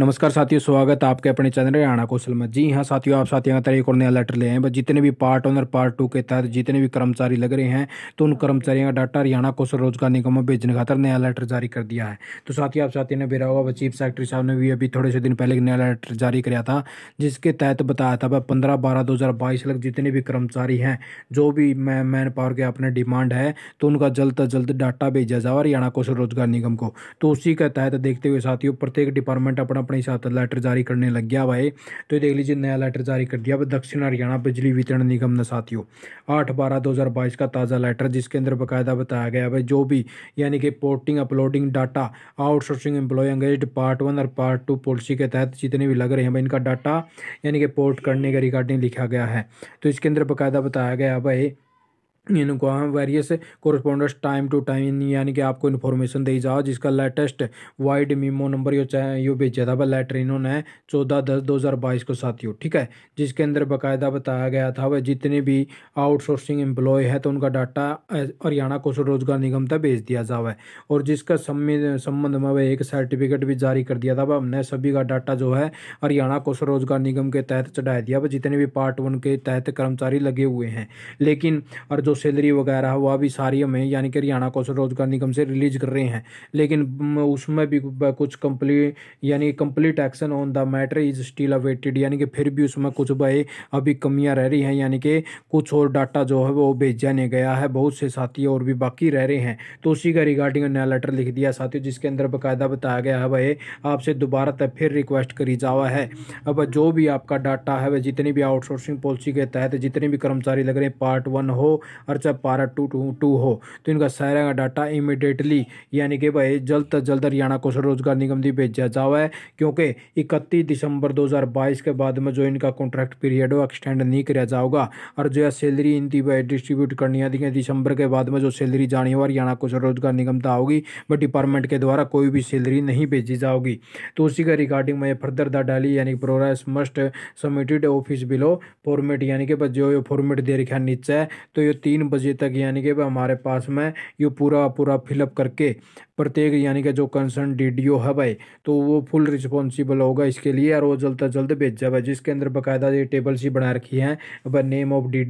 नमस्कार साथियों स्वागत है आपके अपने चैनल हरियाणा कौशल में जी हाँ साथियों आप साथियों का तरीके और नया लेटर ले हैं बस जितने भी पार्ट और पार्ट टू के तहत जितने भी कर्मचारी लग रहे हैं तो उन हाँ। कर्मचारियों का डाटा हरियाणा कौशल रोजगार निगम में भेजने खातर नया लेटर जारी कर दिया है तो साथियों आप साथियों ने बेरा होगा वह चीफ सेक्रेटरी साहब ने भी अभी थोड़े से दिन पहले नया लेटर जारी कराया था जिसके तहत बताया था वह पंद्रह बारह दो लग जितने भी कर्मचारी हैं जो भी मैन पावर के अपने डिमांड है तो उनका जल्द अज जल्द डाटा भेजा जाए हरियाणा कौशल रोजगार निगम को तो उसी के तहत देखते हुए साथियों प्रत्येक डिपार्टमेंट अपना अपने हिसाब से लेटर जारी करने लग गया भाई तो देख लीजिए नया लेटर जारी कर दिया दक्षिण हरियाणा बिजली वितरण निगम ने साथियों आठ बारह दो का ताज़ा लेटर जिसके अंदर बाकायदा बताया गया भाई जो भी यानी कि porting uploading data outsourcing employ अंग्रेज पार्ट वन और पार्ट टू पॉलिसी के तहत जितने भी लग रहे हैं भाई इनका डाटा यानी कि पोर्ट करने के रिगार्डिंग लिखा गया है तो इसके अंदर बाकायदा बताया गया भाई इनको हम various correspondence time to time यानी कि आपको इन्फॉर्मेशन दी जाओ जिसका लेटेस्ट वाइड मीमो नंबर यो चाहे यो भेजा था लेटर इन्होंने चौदह दस दो हज़ार बाईस को साथियों ठीक है जिसके अंदर बाकायदा बताया गया था वह जितने भी आउटसोर्सिंग एम्प्लॉय है तो उनका डाटा हरियाणा कौशल रोजगार निगम तक भेज दिया जावा और जिसका संबंध में वह एक सर्टिफिकेट भी जारी कर दिया था वह हमने सभी का डाटा जो है हरियाणा कौशल रोजगार निगम के तहत चढ़ा दिया वह जितने भी पार्ट वन के तहत कर्मचारी लगे हुए हैं लेकिन और जो जो तो सैलरी वगैरह है वह भी सारी हमें यानी कि हरियाणा कौशल रोजगार निगम से रिलीज कर रहे हैं लेकिन उसमें भी कुछ कंप्लीट यानी complete action on the matter is still awaited यानी कि फिर भी उसमें कुछ भाई अभी कमियां रह रही हैं यानी कि कुछ और डाटा जो है वो भेजा नहीं गया है बहुत से साथी और भी बाकी रह रहे हैं तो उसी का रिगार्डिंग नया लेटर लिख दिया साथियों जिसके अंदर बाकायदा बताया गया है भाई आपसे दोबारा तक फिर रिक्वेस्ट करी जावा है अब जो भी आपका डाटा है वह जितनी भी आउटसोर्सिंग पॉलिसी के तहत जितने भी कर्मचारी लग रहे हैं पार्ट वन हो और जब पारा टू टू टू हो तो इनका सारा का डाटा इमिडिएटली यानी कि भाई जल्द से जल्द हरियाणा कौशल रोजगार निगम दी भेजा जावा है क्योंकि इकतीस दिसंबर दो हज़ार बाईस के बाद में जो इनका कॉन्ट्रैक्ट पीरियड वो एक्सटेंड नहीं कराया जाएगा और जो है सैलरी इनकी भाई डिस्ट्रीब्यूट करनी है दिसंबर के बाद में जो सैलरी जानी हो हरियाणा कौशल रोजगार निगम तो आओगी बट डिपार्टमेंट के द्वारा कोई भी सैलरी नहीं भेजी जाओगी तो उसी के रिगार्डिंग में फर्दर द डाली यानी progress must submitted office below format यानी कि जो ये फॉर्मेट दे रखा नीचे है तो ये तीन बजे तक यानी कि हमारे पास में ये पूरा पूरा फिलअप करके प्रत्येक यानी कि जो कंसर्न डी है भाई तो वो फुल रिस्पॉन्सिबल होगा इसके लिए और वो जल्द से जल्द भेज जाए जिसके अंदर बाकायदा ये टेबल सी बना रखी है भाई name of the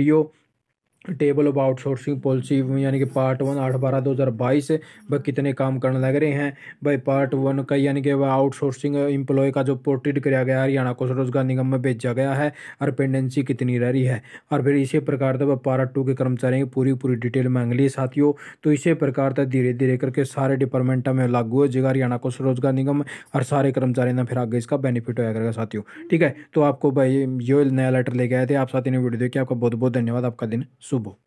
table of outsourcing policy यानी कि पार्ट वन आठ बारह दो हज़ार बाईस वह कितने काम करने लग रहे हैं भाई पार्ट वन का यानी कि वह आउटसोर्सिंग एम्प्लॉय का जो पोर्ट्रेट किया गया है हरियाणा को स्वरोजगार निगम में भेजा गया है और पेंडेंसी कितनी रह रही है और फिर इसी प्रकार से तो वह पार्ट टू के कर्मचारियों की पूरी पूरी डिटेल मांग ली साथियों तो इसी प्रकार से तो धीरे धीरे करके सारे डिपार्टमेंटा में लागू हो जाएगा हरियाणा को स्वरोजगार निगम और सारे कर्मचारी ना फिर आगे इसका बेनिफिट होया करेगा साथियों ठीक है तो आपको भाई ये नया लेटर लेके आए थे आप साथी ने वीडियो देखिए आपका बहुत बहुत धन्यवाद आपका दिन bon.